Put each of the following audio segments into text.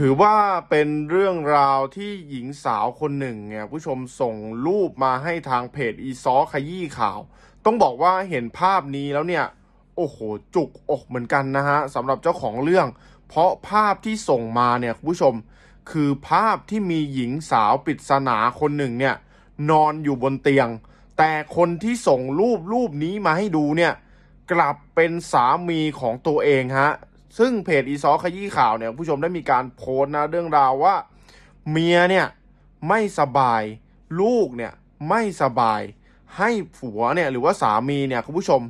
ถือว่าเป็นเรื่องราวที่หญิงสาวคนหนึ่งเนี่ยผู้ชมส่งรูปมาให้ทางเพจอีซอขยี้ข่าว ต้องบอกว่าเห็นภาพนี้แล้วเนี่ย โอ้โหจุกอกเหมือนกันนะฮะสำหรับเจ้าของเรื่อง เพราะภาพที่ส่งมาเนี่ยผู้ชมคือภาพที่มีหญิงสาวปริศนาคนหนึ่งเนี่ยนอนอยู่บนเตียง แต่คนที่ส่งรูปรูปนี้มาให้ดูเนี่ยกลับเป็นสามีของตัวเองฮะซึ่งเพจอีซอขยี้ข่าวเนี่ยผู้ชมได้มีการโพสต์นะเรื่องราวว่า เมียเนี่ยไม่สบาย ลูกเนี่ยไม่สบายให้ผัวเนี่ยหรือว่าสามีเนี่ยคุณผู้ชม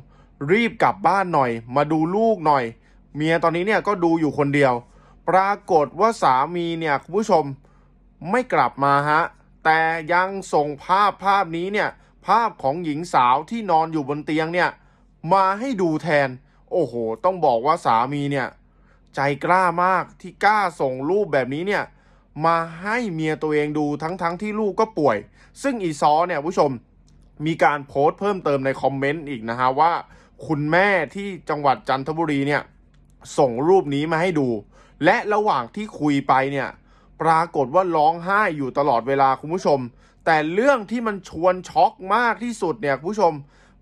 รีบกลับบ้านหน่อยมาดูลูกหน่อย เมียตอนนี้เนี่ยก็ดูอยู่คนเดียว ปรากฏว่าสามีเนี่ยคุณผู้ชมไม่กลับมาฮะแต่ยังส่งภาพภาพนี้เนี่ยภาพของหญิงสาวที่นอนอยู่บนเตียงเนี่ยมาให้ดูแทนโอ้โห ต้องบอกว่าสามีเนี่ยใจกล้ามากที่กล้าส่งรูปแบบนี้เนี่ยมาให้เมียตัวเองดูทั้งๆทที่ลูกก็ป่วย ซึ่งอีซอเนี่ยผู้ชมมีการโพสต์เพิ่มเติมในคอมเมนต์อีกนะฮะว่า คุณแม่ที่จังหวัดจันทบุรีเนี่ยส่งรูปนี้มาให้ดู และระหว่างที่คุยไปเนี่ยปรากฏว่าร้องไห้อยู่ตลอดเวลาคุณผู้ชม แต่เรื่องที่มันชวนช็อกมากที่สุดเนี่ยคุณผู้ชม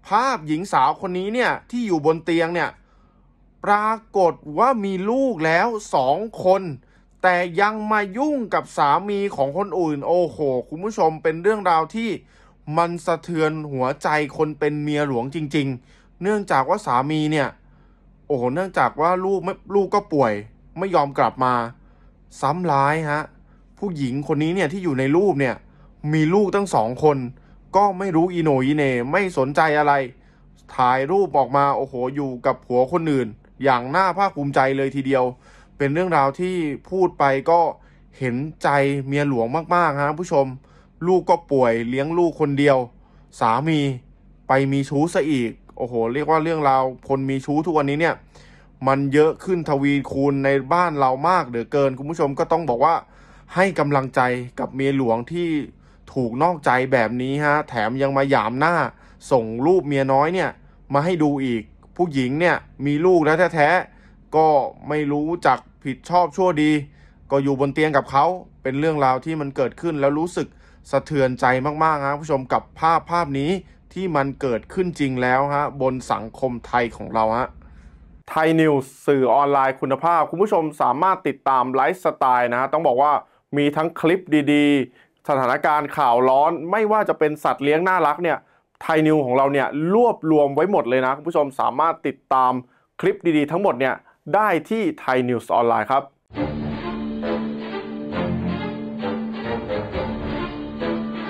ภาพหญิงสาวคนนี้เนี่ยที่อยู่บนเตียงเนี่ยปรากฏว่ามีลูกแล้วสองคน แต่ยังมายุ่งกับสามีของคนอื่น โอ้โหคุณผู้ชมเป็นเรื่องราวที่มันสะเทือนหัวใจคนเป็นเมียหลวงจริง ๆ เนื่องจากว่าสามีเนี่ย โอ้โหเนื่องจากว่าลูกไม่ลูกก็ป่วยไม่ยอมกลับมา ซ้ำร้ายฮะผู้หญิงคนนี้เนี่ยที่อยู่ในรูปเนี่ยมีลูกตั้งสองคนก็ไม่รู้อีโนอีเน ไม่สนใจอะไร ถ่ายรูปออกมาโอ้โหอยู่กับผัวคนอื่น อย่างน่าภาคภูมิใจเลยทีเดียว เป็นเรื่องราวที่พูดไปก็เห็นใจเมียหลวงมากๆฮะผู้ชมลูกก็ป่วยเลี้ยงลูกคนเดียว สามีไปมีชู้ซะอีกโอ้โห เรียกว่าเรื่องราว คนมีชู้ทุกวันนี้เนี่ย มันเยอะขึ้นทวีคูณในบ้านเรามากเหลือเกินคุณผู้ชมก็ต้องบอกว่าให้กำลังใจกับเมียหลวงที่ถูกนอกใจแบบนี้ฮะแถมยังมาหยามหน้า ส่งรูปเมียน้อยเนี่ยมาให้ดูอีกผู้หญิงเนี่ยมีลูกแล้วแท้ๆก็ไม่รู้จักผิดชอบชั่วดี ก็อยู่บนเตียงกับเขาเป็นเรื่องราวที่มันเกิดขึ้นแล้วรู้สึกสะเทือนใจมากๆครับผู้ชมกับภาพภาพนี้ที่มันเกิดขึ้นจริงแล้วฮะบนสังคมไทยของเราฮะไทยนิวส์สื่อออนไลน์คุณภาพคุณผู้ชมสามารถติดตามไลฟ์สไตล์นะฮะต้องบอกว่ามีทั้งคลิปดี ๆสถานการณ์ข่าวร้อนไม่ว่าจะเป็นสัตว์เลี้ยงน่ารักเนี่ยไทยนิวของเราเนี่ยรวบรวมไว้หมดเลยนะคุณผู้ชมสามารถติดตามคลิปดีๆทั้งหมดเนี่ยได้ที่ไทยนิวส์ออนไลน์ครับ